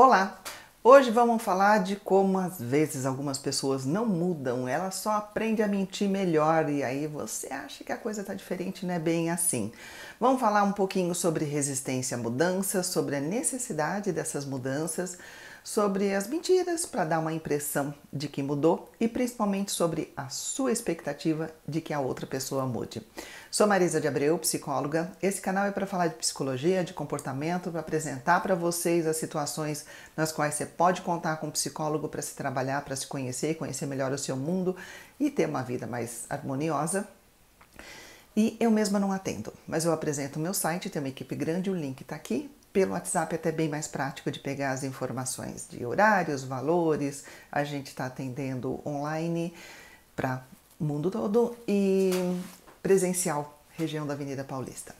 Olá! Hoje vamos falar de como às vezes algumas pessoas não mudam, elas só aprendem a mentir melhor e aí você acha que a coisa está diferente, não é bem assim. Vamos falar um pouquinho sobre resistência à mudança, sobre a necessidade dessas mudanças, sobre as mentiras para dar uma impressão de que mudou e principalmente sobre a sua expectativa de que a outra pessoa mude. Sou Marisa de Abreu, psicóloga. Esse canal é para falar de psicologia, de comportamento, para apresentar para vocês as situações nas quais você pode contar com um psicólogo para se trabalhar, para se conhecer, conhecer melhor o seu mundo e ter uma vida mais harmoniosa e eu mesma não atendo, mas eu apresento o meu site, tem uma equipe grande, o link está aqui pelo WhatsApp é até bem mais prático de pegar as informações de horários, valores. A gente está atendendo online para o mundo todo e presencial, região da Avenida Paulista.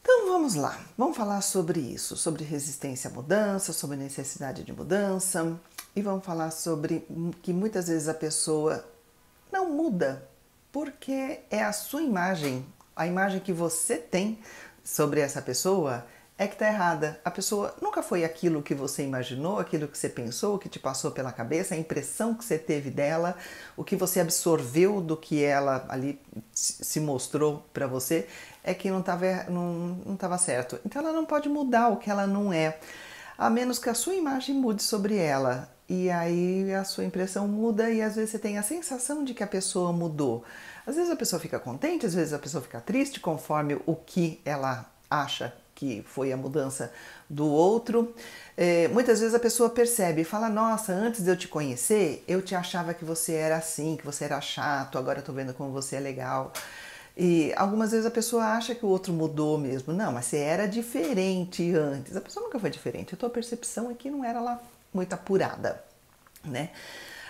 Então vamos lá, vamos falar sobre isso, sobre resistência à mudança, sobre necessidade de mudança e vamos falar sobre que muitas vezes a pessoa não muda porque é a sua imagem, a imagem que você tem sobre essa pessoa é que tá errada. A pessoa nunca foi aquilo que você imaginou, aquilo que você pensou, o que te passou pela cabeça, a impressão que você teve dela, o que você absorveu do que ela ali se mostrou para você, é que não estava er, não, não tava certo. Então ela não pode mudar o que ela não é, a menos que a sua imagem mude sobre ela. E aí a sua impressão muda e às vezes você tem a sensação de que a pessoa mudou. Às vezes a pessoa fica contente, às vezes a pessoa fica triste, conforme o que ela acha que foi a mudança do outro, é, muitas vezes a pessoa percebe e fala: Nossa, antes de eu te conhecer, eu te achava que você era assim, que você era chato, agora eu tô vendo como você é legal. E algumas vezes a pessoa acha que o outro mudou mesmo. Não, mas você era diferente antes. A pessoa nunca foi diferente. A tua percepção é que não era lá muito apurada, né?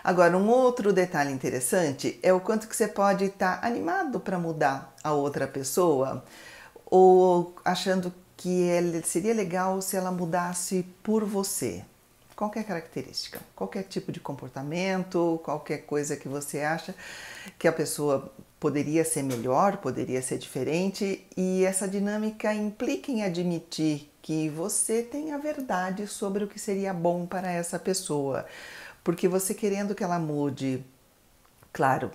Agora, um outro detalhe interessante é o quanto que você pode estar tá animado para mudar a outra pessoa ou achando que seria legal se ela mudasse por você. Qualquer característica, qualquer tipo de comportamento, qualquer coisa que você acha que a pessoa poderia ser melhor, poderia ser diferente, e essa dinâmica implica em admitir que você tem a verdade sobre o que seria bom para essa pessoa. Porque você querendo que ela mude, claro,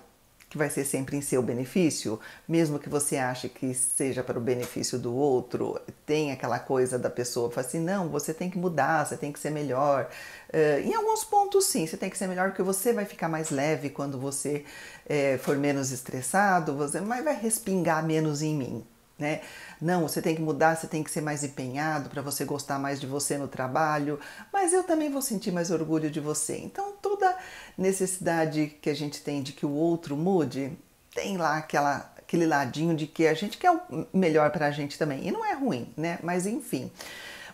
que vai ser sempre em seu benefício, mesmo que você ache que seja para o benefício do outro, tem aquela coisa da pessoa fala assim: não, você tem que mudar, você tem que ser melhor. Uh, em alguns pontos, sim, você tem que ser melhor, porque você vai ficar mais leve quando você eh, for menos estressado, você mas vai respingar menos em mim né? Não, você tem que mudar, você tem que ser mais empenhado para você gostar mais de você no trabalho, mas eu também vou sentir mais orgulho de você. Então, toda necessidade que a gente tem de que o outro mude, tem lá aquela aquele ladinho de que a gente quer o melhor para a gente também. E não é ruim, né? Mas enfim.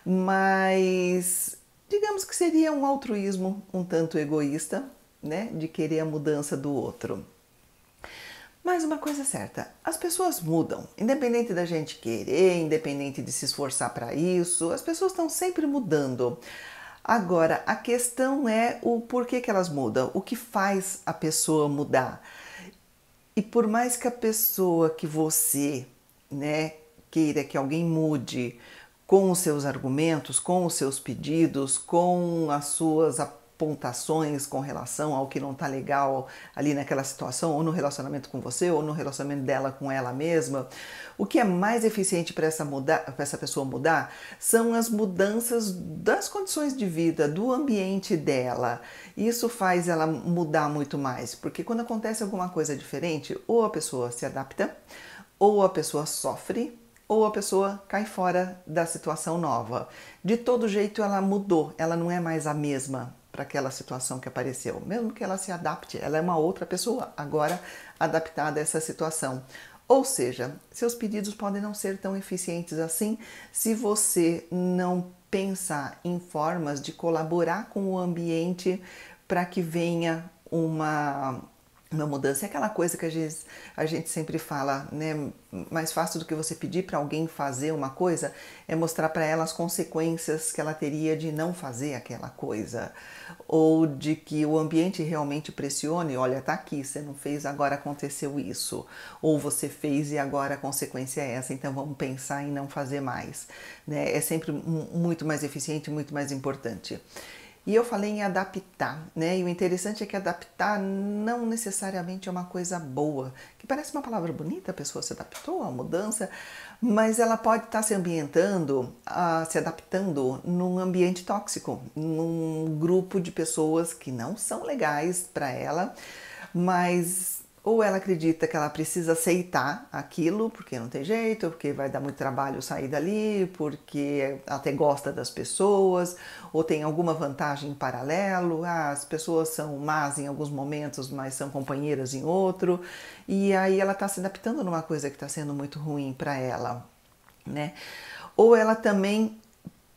Mas digamos que seria um altruísmo um tanto egoísta, né, de querer a mudança do outro. Mas uma coisa é certa, as pessoas mudam, independente da gente querer, independente de se esforçar para isso, as pessoas estão sempre mudando. Agora, a questão é o porquê que elas mudam, o que faz a pessoa mudar. E por mais que a pessoa que você, né, queira que alguém mude com os seus argumentos, com os seus pedidos, com as suas pontações com relação ao que não tá legal ali naquela situação, ou no relacionamento com você, ou no relacionamento dela com ela mesma. O que é mais eficiente para essa, essa pessoa mudar são as mudanças das condições de vida, do ambiente dela. Isso faz ela mudar muito mais, porque quando acontece alguma coisa diferente, ou a pessoa se adapta, ou a pessoa sofre, ou a pessoa cai fora da situação nova. De todo jeito, ela mudou, ela não é mais a mesma para aquela situação que apareceu. Mesmo que ela se adapte, ela é uma outra pessoa agora adaptada a essa situação. Ou seja, seus pedidos podem não ser tão eficientes assim se você não pensar em formas de colaborar com o ambiente para que venha uma uma mudança é aquela coisa que a gente a gente sempre fala, né? Mais fácil do que você pedir para alguém fazer uma coisa é mostrar para ela as consequências que ela teria de não fazer aquela coisa, ou de que o ambiente realmente pressione, olha, tá aqui, você não fez, agora aconteceu isso, ou você fez e agora a consequência é essa, então vamos pensar em não fazer mais, né? É sempre muito mais eficiente, muito mais importante. E eu falei em adaptar, né? E o interessante é que adaptar não necessariamente é uma coisa boa, que parece uma palavra bonita, a pessoa se adaptou à mudança, mas ela pode estar se ambientando, uh, se adaptando num ambiente tóxico, num grupo de pessoas que não são legais para ela, mas ou ela acredita que ela precisa aceitar aquilo porque não tem jeito, porque vai dar muito trabalho sair dali, porque até gosta das pessoas, ou tem alguma vantagem em paralelo, ah, as pessoas são más em alguns momentos, mas são companheiras em outro, e aí ela está se adaptando numa coisa que está sendo muito ruim para ela, né? Ou ela também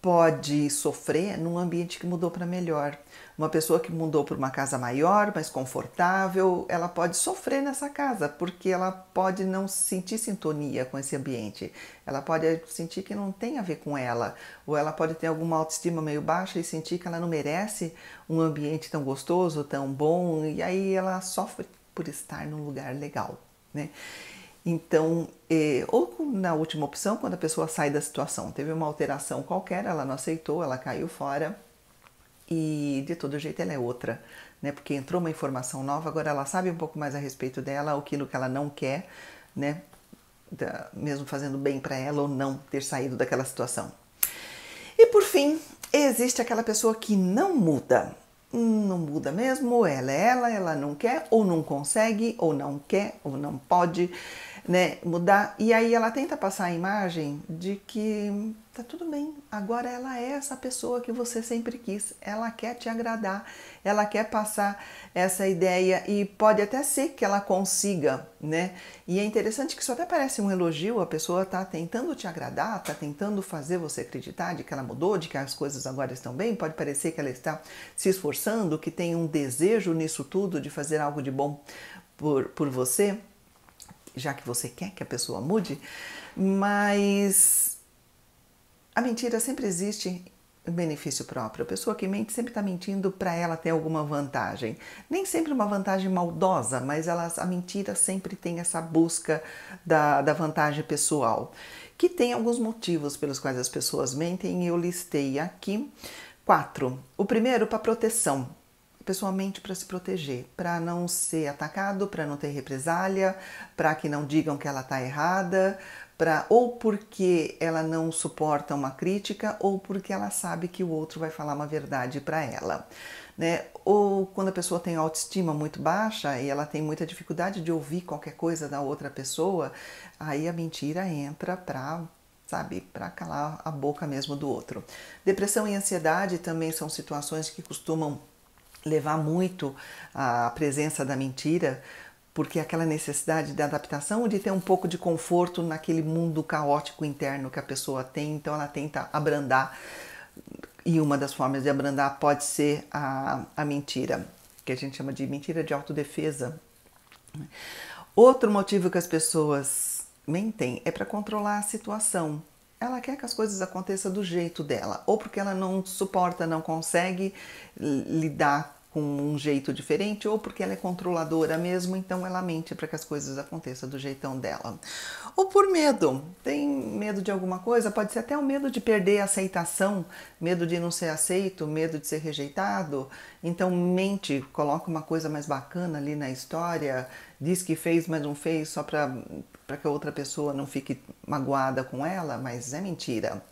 pode sofrer num ambiente que mudou para melhor. Uma pessoa que mudou para uma casa maior, mais confortável, ela pode sofrer nessa casa, porque ela pode não sentir sintonia com esse ambiente. Ela pode sentir que não tem a ver com ela, ou ela pode ter alguma autoestima meio baixa e sentir que ela não merece um ambiente tão gostoso, tão bom, e aí ela sofre por estar num lugar legal, né? Então, é, ou na última opção, quando a pessoa sai da situação, teve uma alteração qualquer, ela não aceitou, ela caiu fora e de todo jeito ela é outra, né? Porque entrou uma informação nova, agora ela sabe um pouco mais a respeito dela, aquilo que ela não quer, né? Da, mesmo fazendo bem para ela ou não ter saído daquela situação. E por fim, existe aquela pessoa que não muda. Não muda mesmo, ela é ela, ela não quer, ou não consegue, ou não quer, ou não pode né, mudar. E aí ela tenta passar a imagem de que tá tudo bem, agora ela é essa pessoa que você sempre quis, ela quer te agradar, ela quer passar essa ideia e pode até ser que ela consiga, né? E é interessante que isso até parece um elogio, a pessoa tá tentando te agradar, tá tentando fazer você acreditar de que ela mudou, de que as coisas agora estão bem, pode parecer que ela está se esforçando, que tem um desejo nisso tudo de fazer algo de bom por, por você, já que você quer que a pessoa mude, mas a mentira sempre existe benefício próprio. A pessoa que mente sempre está mentindo para ela ter alguma vantagem. Nem sempre uma vantagem maldosa, mas elas a mentira sempre tem essa busca da, da vantagem pessoal. Que tem alguns motivos pelos quais as pessoas mentem, e eu listei aqui quatro. O primeiro, para proteção pessoalmente para se proteger, para não ser atacado, para não ter represália, para que não digam que ela está errada, para ou porque ela não suporta uma crítica ou porque ela sabe que o outro vai falar uma verdade para ela. Né? Ou quando a pessoa tem autoestima muito baixa e ela tem muita dificuldade de ouvir qualquer coisa da outra pessoa, aí a mentira entra para sabe, para calar a boca mesmo do outro. Depressão e ansiedade também são situações que costumam levar muito à presença da mentira, porque aquela necessidade de adaptação, de ter um pouco de conforto naquele mundo caótico interno que a pessoa tem, então ela tenta abrandar. E uma das formas de abrandar pode ser a, a mentira, que a gente chama de mentira de autodefesa. Outro motivo que as pessoas mentem é para controlar a situação ela quer que as coisas aconteçam do jeito dela, ou porque ela não suporta, não consegue lidar com um jeito diferente ou porque ela é controladora mesmo, então ela mente para que as coisas aconteçam do jeitão dela. Ou por medo, tem medo de alguma coisa, pode ser até o medo de perder a aceitação, medo de não ser aceito, medo de ser rejeitado, então mente, coloca uma coisa mais bacana ali na história, diz que fez, mas não fez só para que a outra pessoa não fique magoada com ela, mas é mentira.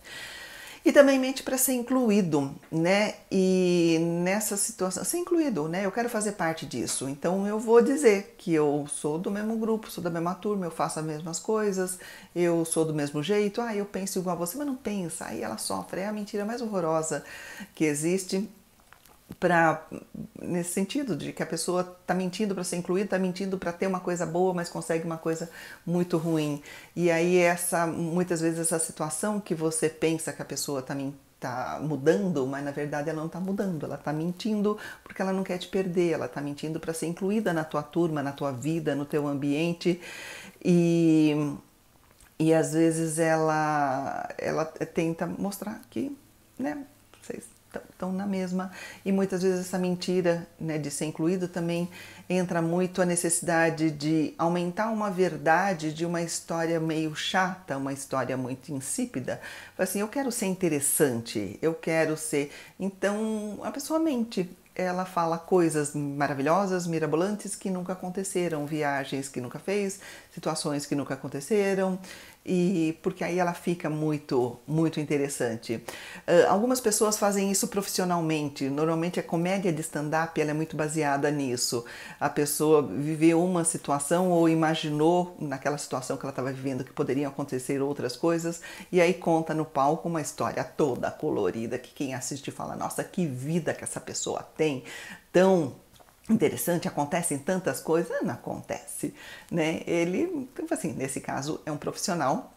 E também mente para ser incluído, né? E nessa situação, ser incluído, né? Eu quero fazer parte disso. Então eu vou dizer que eu sou do mesmo grupo, sou da mesma turma, eu faço as mesmas coisas, eu sou do mesmo jeito. Ah, eu penso igual a você, mas não pensa. Aí ela sofre. É a mentira mais horrorosa que existe para nesse sentido de que a pessoa está mentindo para ser incluída, está mentindo para ter uma coisa boa, mas consegue uma coisa muito ruim. E aí essa muitas vezes essa situação que você pensa que a pessoa está tá mudando, mas na verdade ela não está mudando, ela está mentindo porque ela não quer te perder, ela está mentindo para ser incluída na tua turma, na tua vida, no teu ambiente e e às vezes ela ela tenta mostrar que, né, vocês estão na mesma. E muitas vezes essa mentira né, de ser incluído também entra muito a necessidade de aumentar uma verdade de uma história meio chata, uma história muito insípida. Assim, eu quero ser interessante, eu quero ser. Então a pessoa mente. Ela fala coisas maravilhosas, mirabolantes que nunca aconteceram, viagens que nunca fez, situações que nunca aconteceram e porque aí ela fica muito, muito interessante. Uh, algumas pessoas fazem isso profissionalmente. Normalmente a comédia de stand-up ela é muito baseada nisso. A pessoa viveu uma situação ou imaginou naquela situação que ela estava vivendo que poderiam acontecer outras coisas e aí conta no palco uma história toda colorida que quem assiste fala nossa que vida que essa pessoa tem tão interessante, acontecem tantas coisas, não acontece, né? Ele, tipo assim, nesse caso é um profissional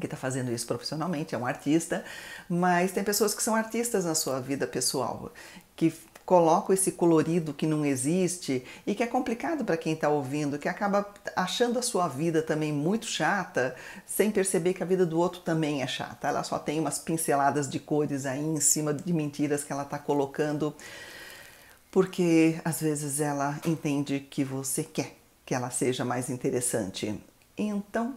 que está fazendo isso profissionalmente, é um artista, mas tem pessoas que são artistas na sua vida pessoal, que colocam esse colorido que não existe e que é complicado para quem está ouvindo, que acaba achando a sua vida também muito chata, sem perceber que a vida do outro também é chata. Ela só tem umas pinceladas de cores aí em cima de mentiras que ela está colocando porque às vezes ela entende que você quer que ela seja mais interessante. Então,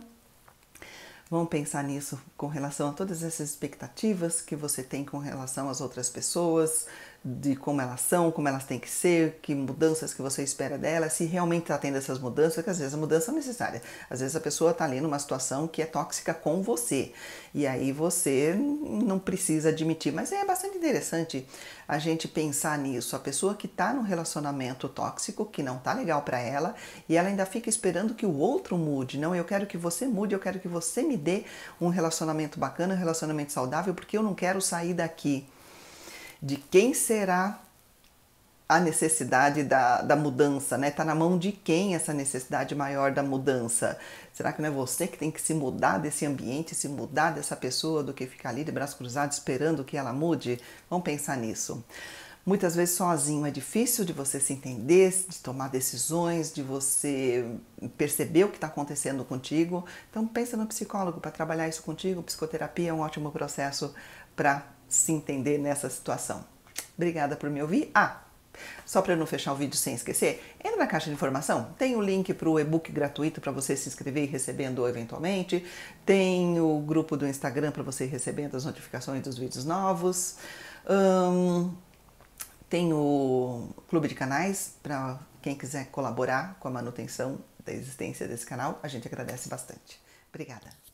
vamos pensar nisso com relação a todas essas expectativas que você tem com relação às outras pessoas, de como elas são, como elas têm que ser, que mudanças que você espera delas, se realmente está tendo essas mudanças, que às vezes a mudança é necessária. Às vezes a pessoa está ali numa situação que é tóxica com você. E aí você não precisa admitir. Mas é bastante interessante a gente pensar nisso. A pessoa que está num relacionamento tóxico, que não está legal para ela, e ela ainda fica esperando que o outro mude. Não, eu quero que você mude, eu quero que você me dê um relacionamento bacana, um relacionamento saudável, porque eu não quero sair daqui de quem será a necessidade da, da mudança, né? Tá na mão de quem essa necessidade maior da mudança? Será que não é você que tem que se mudar desse ambiente, se mudar dessa pessoa do que ficar ali de braço cruzado esperando que ela mude? Vamos pensar nisso. Muitas vezes sozinho é difícil de você se entender, de tomar decisões, de você perceber o que está acontecendo contigo. Então pensa no psicólogo para trabalhar isso contigo. Psicoterapia é um ótimo processo para se entender nessa situação. Obrigada por me ouvir. Ah, só para não fechar o vídeo sem esquecer, entra na caixa de informação, tem o link para o e-book gratuito para você se inscrever e recebendo eventualmente, tem o grupo do Instagram para você recebendo as notificações dos vídeos novos, hum, tem o clube de canais para quem quiser colaborar com a manutenção da existência desse canal, a gente agradece bastante. Obrigada.